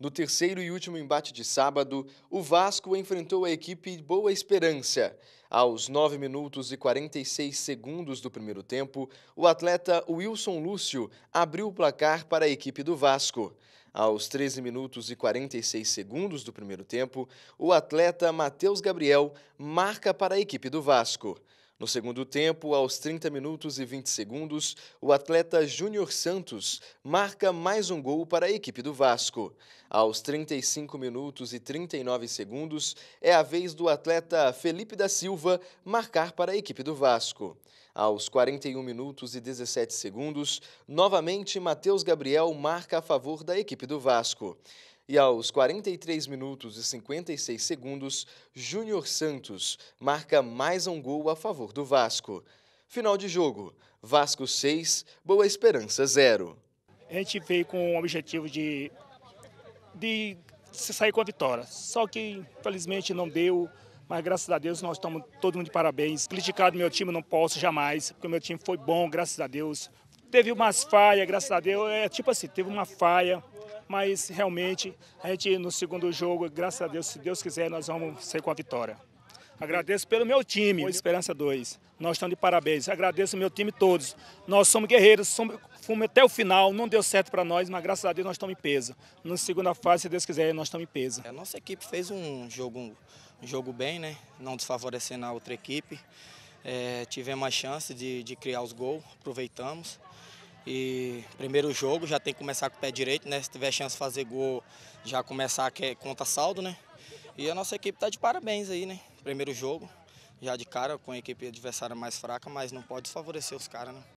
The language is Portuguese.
No terceiro e último embate de sábado, o Vasco enfrentou a equipe Boa Esperança. Aos 9 minutos e 46 segundos do primeiro tempo, o atleta Wilson Lúcio abriu o placar para a equipe do Vasco. Aos 13 minutos e 46 segundos do primeiro tempo, o atleta Matheus Gabriel marca para a equipe do Vasco. No segundo tempo, aos 30 minutos e 20 segundos, o atleta Júnior Santos marca mais um gol para a equipe do Vasco. Aos 35 minutos e 39 segundos, é a vez do atleta Felipe da Silva marcar para a equipe do Vasco. Aos 41 minutos e 17 segundos, novamente Matheus Gabriel marca a favor da equipe do Vasco. E aos 43 minutos e 56 segundos, Júnior Santos marca mais um gol a favor do Vasco. Final de jogo: Vasco 6, Boa Esperança 0. A gente veio com o objetivo de, de sair com a vitória. Só que, infelizmente, não deu. Mas graças a Deus nós estamos todo mundo de parabéns. Criticar do meu time não posso jamais, porque o meu time foi bom, graças a Deus. Teve umas falhas, graças a Deus. É tipo assim, teve uma falha mas realmente a gente no segundo jogo, graças a Deus, se Deus quiser, nós vamos ser com a vitória. Agradeço pelo meu time, Esperança 2. Nós estamos de parabéns. Agradeço o meu time todos. Nós somos guerreiros, somos, fomos até o final. Não deu certo para nós, mas graças a Deus nós estamos em peso. Na segunda fase, se Deus quiser, nós estamos em peso. A nossa equipe fez um jogo, um jogo bem, né? Não desfavorecendo a outra equipe. É, tivemos a chance de, de criar os gols, aproveitamos. E primeiro jogo já tem que começar com o pé direito, né? Se tiver chance de fazer gol, já começar que é conta saldo, né? E a nossa equipe tá de parabéns aí, né? Primeiro jogo, já de cara com a equipe adversária mais fraca, mas não pode desfavorecer os caras, né?